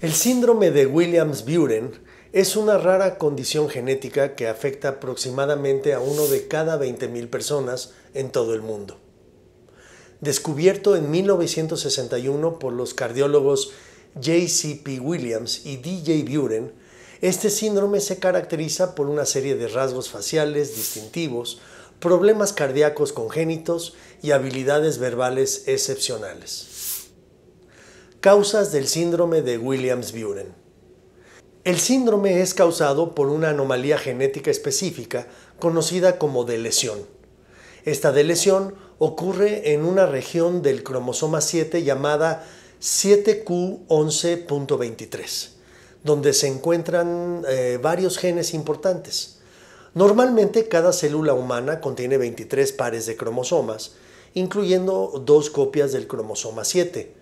El síndrome de Williams-Buren es una rara condición genética que afecta aproximadamente a uno de cada 20.000 personas en todo el mundo. Descubierto en 1961 por los cardiólogos J.C.P. Williams y D.J. Buren, este síndrome se caracteriza por una serie de rasgos faciales distintivos, problemas cardíacos congénitos y habilidades verbales excepcionales. Causas del síndrome de Williams-Buren. El síndrome es causado por una anomalía genética específica conocida como delesión. Esta delesión ocurre en una región del cromosoma 7 llamada 7Q11.23, donde se encuentran eh, varios genes importantes. Normalmente cada célula humana contiene 23 pares de cromosomas, incluyendo dos copias del cromosoma 7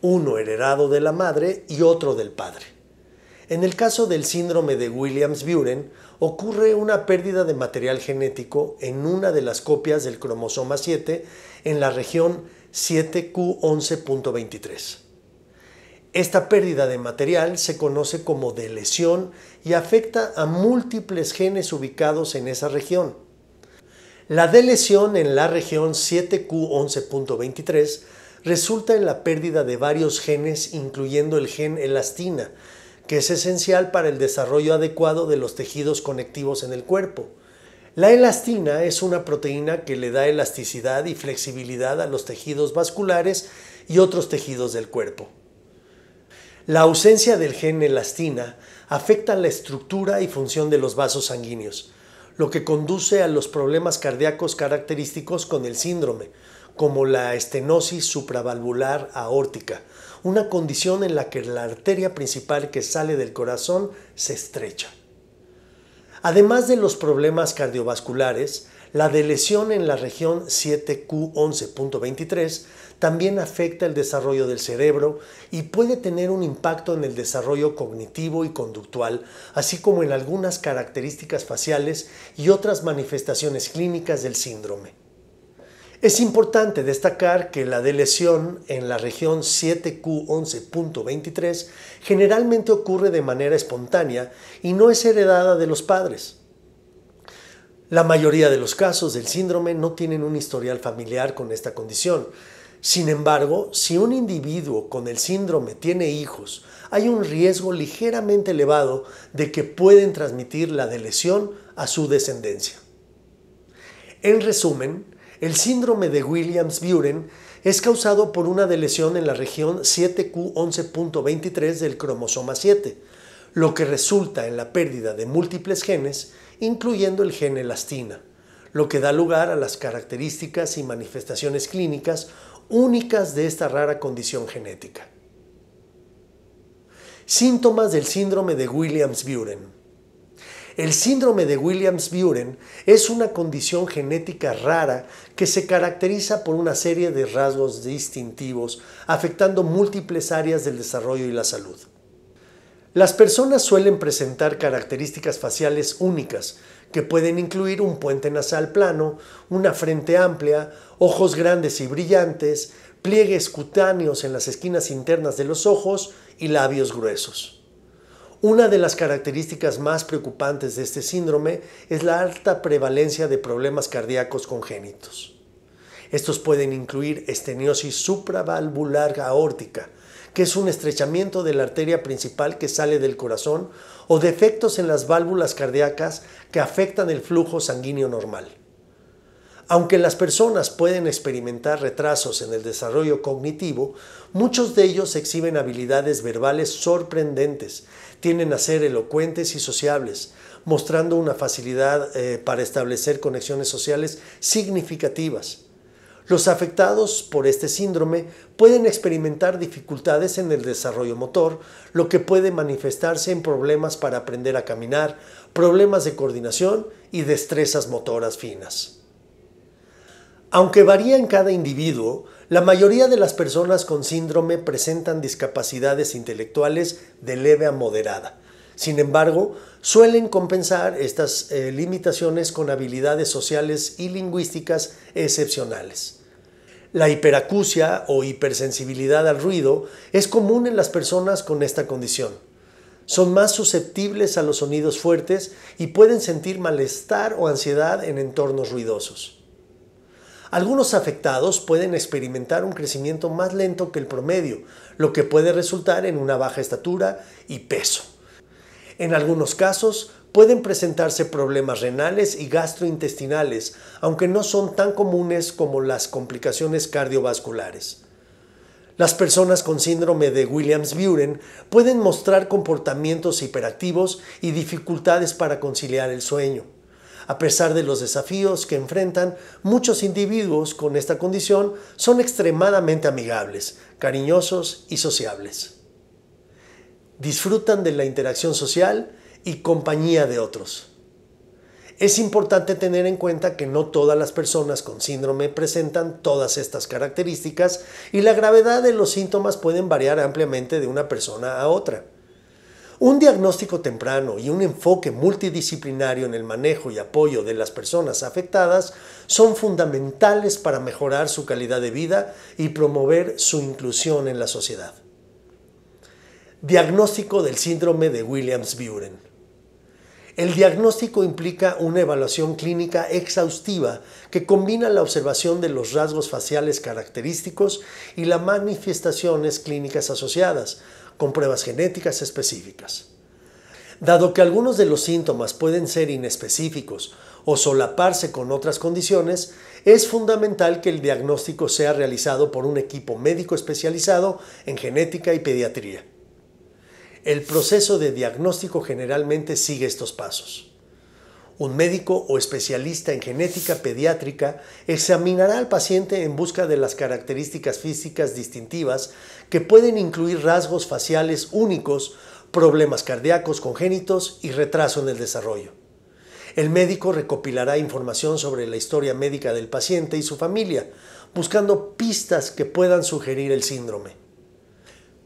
uno heredado de la madre y otro del padre. En el caso del síndrome de Williams-Buren, ocurre una pérdida de material genético en una de las copias del cromosoma 7 en la región 7Q11.23. Esta pérdida de material se conoce como de y afecta a múltiples genes ubicados en esa región. La delesión en la región 7Q11.23 resulta en la pérdida de varios genes, incluyendo el gen elastina, que es esencial para el desarrollo adecuado de los tejidos conectivos en el cuerpo. La elastina es una proteína que le da elasticidad y flexibilidad a los tejidos vasculares y otros tejidos del cuerpo. La ausencia del gen elastina afecta la estructura y función de los vasos sanguíneos, lo que conduce a los problemas cardíacos característicos con el síndrome, como la estenosis supravalvular aórtica, una condición en la que la arteria principal que sale del corazón se estrecha. Además de los problemas cardiovasculares, la delesión en la región 7Q11.23 también afecta el desarrollo del cerebro y puede tener un impacto en el desarrollo cognitivo y conductual, así como en algunas características faciales y otras manifestaciones clínicas del síndrome. Es importante destacar que la deleción en la región 7Q11.23 generalmente ocurre de manera espontánea y no es heredada de los padres. La mayoría de los casos del síndrome no tienen un historial familiar con esta condición. Sin embargo, si un individuo con el síndrome tiene hijos, hay un riesgo ligeramente elevado de que pueden transmitir la deleción a su descendencia. En resumen, el síndrome de Williams-Buren es causado por una delesión en la región 7q11.23 del cromosoma 7, lo que resulta en la pérdida de múltiples genes, incluyendo el gen elastina, lo que da lugar a las características y manifestaciones clínicas únicas de esta rara condición genética. Síntomas del síndrome de Williams-Buren. El síndrome de Williams-Buren es una condición genética rara que se caracteriza por una serie de rasgos distintivos, afectando múltiples áreas del desarrollo y la salud. Las personas suelen presentar características faciales únicas, que pueden incluir un puente nasal plano, una frente amplia, ojos grandes y brillantes, pliegues cutáneos en las esquinas internas de los ojos y labios gruesos. Una de las características más preocupantes de este síndrome es la alta prevalencia de problemas cardíacos congénitos. Estos pueden incluir esteniosis supravalvular aórtica, que es un estrechamiento de la arteria principal que sale del corazón, o defectos en las válvulas cardíacas que afectan el flujo sanguíneo normal. Aunque las personas pueden experimentar retrasos en el desarrollo cognitivo, muchos de ellos exhiben habilidades verbales sorprendentes, tienen a ser elocuentes y sociables, mostrando una facilidad eh, para establecer conexiones sociales significativas. Los afectados por este síndrome pueden experimentar dificultades en el desarrollo motor, lo que puede manifestarse en problemas para aprender a caminar, problemas de coordinación y destrezas motoras finas. Aunque varía en cada individuo, la mayoría de las personas con síndrome presentan discapacidades intelectuales de leve a moderada. Sin embargo, suelen compensar estas eh, limitaciones con habilidades sociales y lingüísticas excepcionales. La hiperacusia o hipersensibilidad al ruido es común en las personas con esta condición. Son más susceptibles a los sonidos fuertes y pueden sentir malestar o ansiedad en entornos ruidosos. Algunos afectados pueden experimentar un crecimiento más lento que el promedio, lo que puede resultar en una baja estatura y peso. En algunos casos pueden presentarse problemas renales y gastrointestinales, aunque no son tan comunes como las complicaciones cardiovasculares. Las personas con síndrome de Williams-Buren pueden mostrar comportamientos hiperactivos y dificultades para conciliar el sueño. A pesar de los desafíos que enfrentan, muchos individuos con esta condición son extremadamente amigables, cariñosos y sociables. Disfrutan de la interacción social y compañía de otros. Es importante tener en cuenta que no todas las personas con síndrome presentan todas estas características y la gravedad de los síntomas pueden variar ampliamente de una persona a otra. Un diagnóstico temprano y un enfoque multidisciplinario en el manejo y apoyo de las personas afectadas son fundamentales para mejorar su calidad de vida y promover su inclusión en la sociedad. Diagnóstico del síndrome de Williams-Buren. El diagnóstico implica una evaluación clínica exhaustiva que combina la observación de los rasgos faciales característicos y las manifestaciones clínicas asociadas, con pruebas genéticas específicas. Dado que algunos de los síntomas pueden ser inespecíficos o solaparse con otras condiciones, es fundamental que el diagnóstico sea realizado por un equipo médico especializado en genética y pediatría. El proceso de diagnóstico generalmente sigue estos pasos. Un médico o especialista en genética pediátrica examinará al paciente en busca de las características físicas distintivas que pueden incluir rasgos faciales únicos, problemas cardíacos congénitos y retraso en el desarrollo. El médico recopilará información sobre la historia médica del paciente y su familia, buscando pistas que puedan sugerir el síndrome.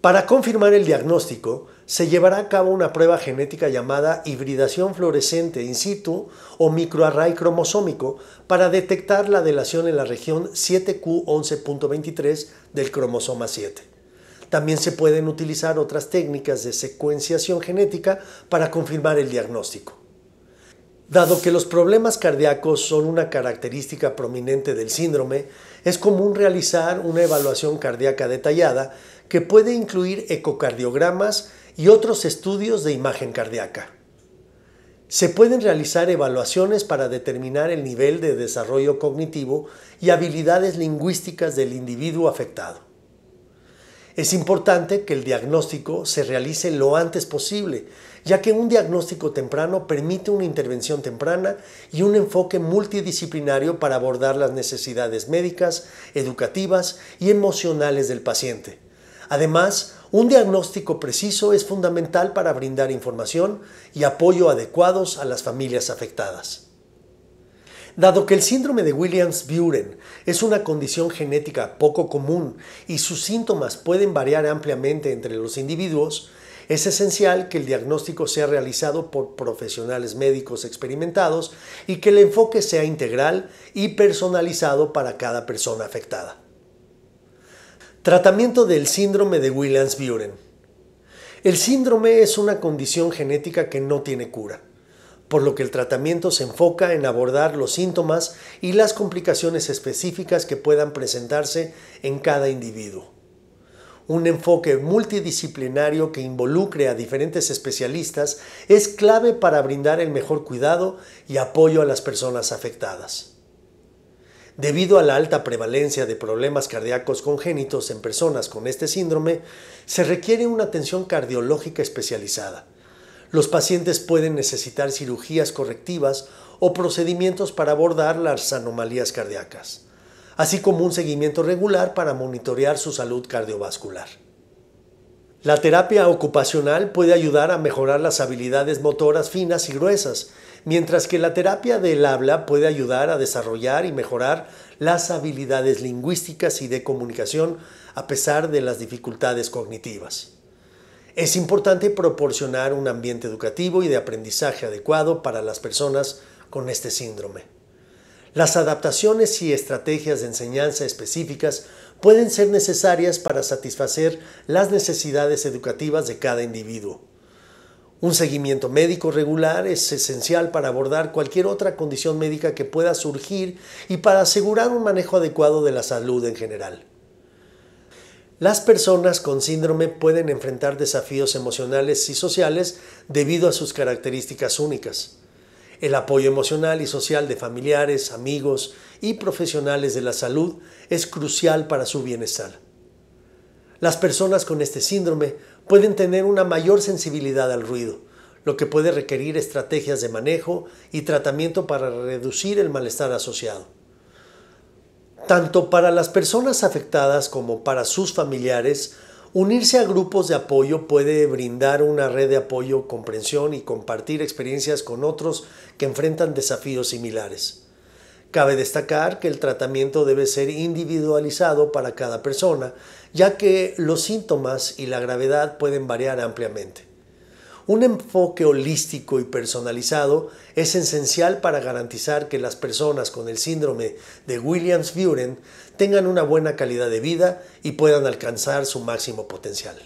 Para confirmar el diagnóstico, se llevará a cabo una prueba genética llamada hibridación fluorescente in situ o microarray cromosómico para detectar la delación en la región 7Q11.23 del cromosoma 7. También se pueden utilizar otras técnicas de secuenciación genética para confirmar el diagnóstico. Dado que los problemas cardíacos son una característica prominente del síndrome, es común realizar una evaluación cardíaca detallada que puede incluir ecocardiogramas y otros estudios de imagen cardíaca. Se pueden realizar evaluaciones para determinar el nivel de desarrollo cognitivo y habilidades lingüísticas del individuo afectado. Es importante que el diagnóstico se realice lo antes posible, ya que un diagnóstico temprano permite una intervención temprana y un enfoque multidisciplinario para abordar las necesidades médicas, educativas y emocionales del paciente. Además, un diagnóstico preciso es fundamental para brindar información y apoyo adecuados a las familias afectadas. Dado que el síndrome de Williams-Buren es una condición genética poco común y sus síntomas pueden variar ampliamente entre los individuos, es esencial que el diagnóstico sea realizado por profesionales médicos experimentados y que el enfoque sea integral y personalizado para cada persona afectada. Tratamiento del síndrome de Williams-Buren. El síndrome es una condición genética que no tiene cura, por lo que el tratamiento se enfoca en abordar los síntomas y las complicaciones específicas que puedan presentarse en cada individuo. Un enfoque multidisciplinario que involucre a diferentes especialistas es clave para brindar el mejor cuidado y apoyo a las personas afectadas. Debido a la alta prevalencia de problemas cardíacos congénitos en personas con este síndrome, se requiere una atención cardiológica especializada. Los pacientes pueden necesitar cirugías correctivas o procedimientos para abordar las anomalías cardíacas, así como un seguimiento regular para monitorear su salud cardiovascular. La terapia ocupacional puede ayudar a mejorar las habilidades motoras finas y gruesas mientras que la terapia del habla puede ayudar a desarrollar y mejorar las habilidades lingüísticas y de comunicación a pesar de las dificultades cognitivas. Es importante proporcionar un ambiente educativo y de aprendizaje adecuado para las personas con este síndrome. Las adaptaciones y estrategias de enseñanza específicas pueden ser necesarias para satisfacer las necesidades educativas de cada individuo. Un seguimiento médico regular es esencial para abordar cualquier otra condición médica que pueda surgir y para asegurar un manejo adecuado de la salud en general. Las personas con síndrome pueden enfrentar desafíos emocionales y sociales debido a sus características únicas. El apoyo emocional y social de familiares, amigos y profesionales de la salud es crucial para su bienestar. Las personas con este síndrome pueden tener una mayor sensibilidad al ruido, lo que puede requerir estrategias de manejo y tratamiento para reducir el malestar asociado. Tanto para las personas afectadas como para sus familiares, unirse a grupos de apoyo puede brindar una red de apoyo, comprensión y compartir experiencias con otros que enfrentan desafíos similares. Cabe destacar que el tratamiento debe ser individualizado para cada persona ya que los síntomas y la gravedad pueden variar ampliamente. Un enfoque holístico y personalizado es esencial para garantizar que las personas con el síndrome de Williams-Buren tengan una buena calidad de vida y puedan alcanzar su máximo potencial.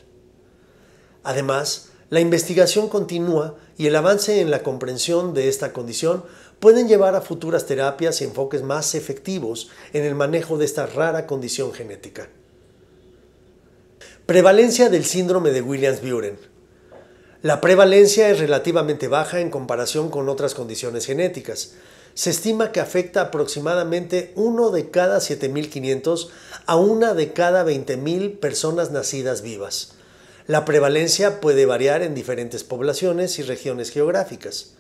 Además, la investigación continúa y el avance en la comprensión de esta condición pueden llevar a futuras terapias y enfoques más efectivos en el manejo de esta rara condición genética. Prevalencia del síndrome de Williams-Buren. La prevalencia es relativamente baja en comparación con otras condiciones genéticas. Se estima que afecta aproximadamente 1 de cada 7.500 a 1 de cada 20.000 personas nacidas vivas. La prevalencia puede variar en diferentes poblaciones y regiones geográficas.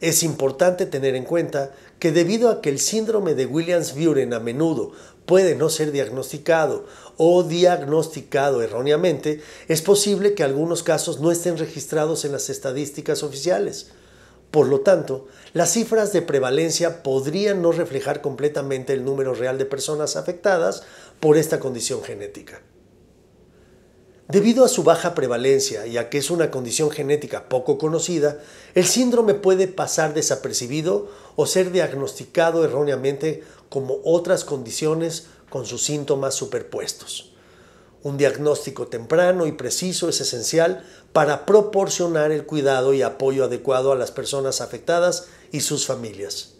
Es importante tener en cuenta que debido a que el síndrome de Williams-Buren a menudo puede no ser diagnosticado o diagnosticado erróneamente, es posible que algunos casos no estén registrados en las estadísticas oficiales. Por lo tanto, las cifras de prevalencia podrían no reflejar completamente el número real de personas afectadas por esta condición genética. Debido a su baja prevalencia y a que es una condición genética poco conocida, el síndrome puede pasar desapercibido o ser diagnosticado erróneamente como otras condiciones con sus síntomas superpuestos. Un diagnóstico temprano y preciso es esencial para proporcionar el cuidado y apoyo adecuado a las personas afectadas y sus familias.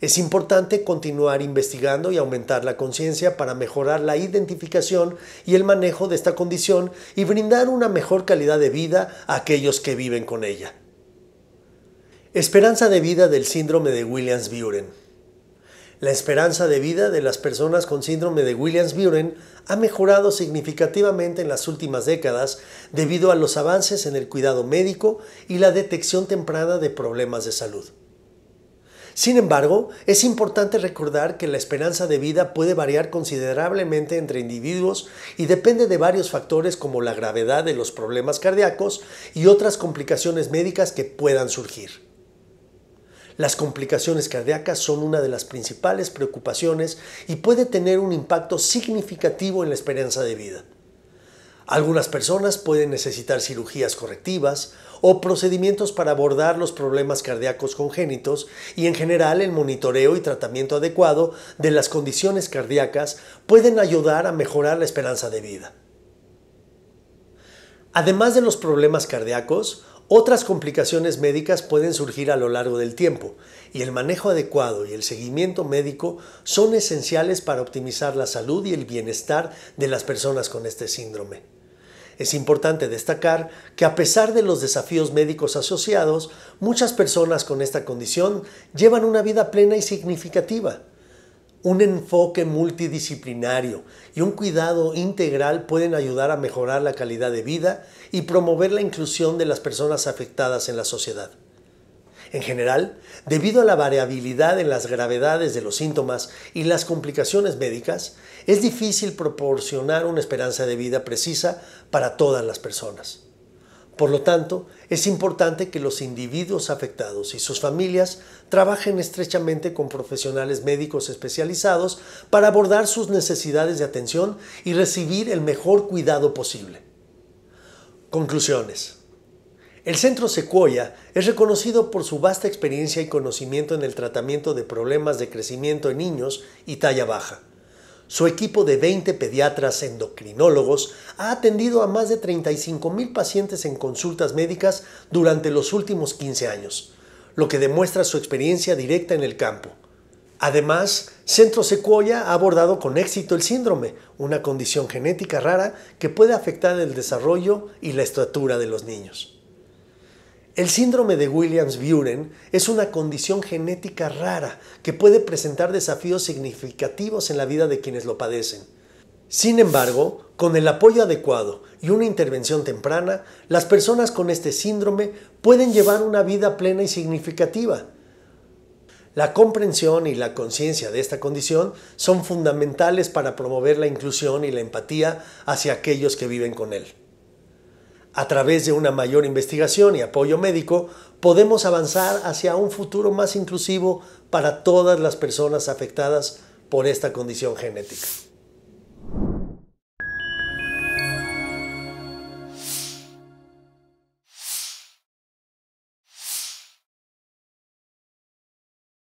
Es importante continuar investigando y aumentar la conciencia para mejorar la identificación y el manejo de esta condición y brindar una mejor calidad de vida a aquellos que viven con ella. Esperanza de vida del síndrome de Williams-Buren. La esperanza de vida de las personas con síndrome de Williams-Buren ha mejorado significativamente en las últimas décadas debido a los avances en el cuidado médico y la detección temprana de problemas de salud. Sin embargo, es importante recordar que la esperanza de vida puede variar considerablemente entre individuos y depende de varios factores como la gravedad de los problemas cardíacos y otras complicaciones médicas que puedan surgir. Las complicaciones cardíacas son una de las principales preocupaciones y puede tener un impacto significativo en la esperanza de vida. Algunas personas pueden necesitar cirugías correctivas o procedimientos para abordar los problemas cardíacos congénitos y en general el monitoreo y tratamiento adecuado de las condiciones cardíacas pueden ayudar a mejorar la esperanza de vida. Además de los problemas cardíacos, otras complicaciones médicas pueden surgir a lo largo del tiempo y el manejo adecuado y el seguimiento médico son esenciales para optimizar la salud y el bienestar de las personas con este síndrome. Es importante destacar que a pesar de los desafíos médicos asociados, muchas personas con esta condición llevan una vida plena y significativa un enfoque multidisciplinario y un cuidado integral pueden ayudar a mejorar la calidad de vida y promover la inclusión de las personas afectadas en la sociedad. En general, debido a la variabilidad en las gravedades de los síntomas y las complicaciones médicas, es difícil proporcionar una esperanza de vida precisa para todas las personas. Por lo tanto, es importante que los individuos afectados y sus familias trabajen estrechamente con profesionales médicos especializados para abordar sus necesidades de atención y recibir el mejor cuidado posible. Conclusiones. El Centro Sequoia es reconocido por su vasta experiencia y conocimiento en el tratamiento de problemas de crecimiento en niños y talla baja. Su equipo de 20 pediatras endocrinólogos ha atendido a más de 35 mil pacientes en consultas médicas durante los últimos 15 años, lo que demuestra su experiencia directa en el campo. Además, Centro Sequoia ha abordado con éxito el síndrome, una condición genética rara que puede afectar el desarrollo y la estatura de los niños. El síndrome de Williams-Buren es una condición genética rara que puede presentar desafíos significativos en la vida de quienes lo padecen. Sin embargo, con el apoyo adecuado y una intervención temprana, las personas con este síndrome pueden llevar una vida plena y significativa. La comprensión y la conciencia de esta condición son fundamentales para promover la inclusión y la empatía hacia aquellos que viven con él. A través de una mayor investigación y apoyo médico, podemos avanzar hacia un futuro más inclusivo para todas las personas afectadas por esta condición genética.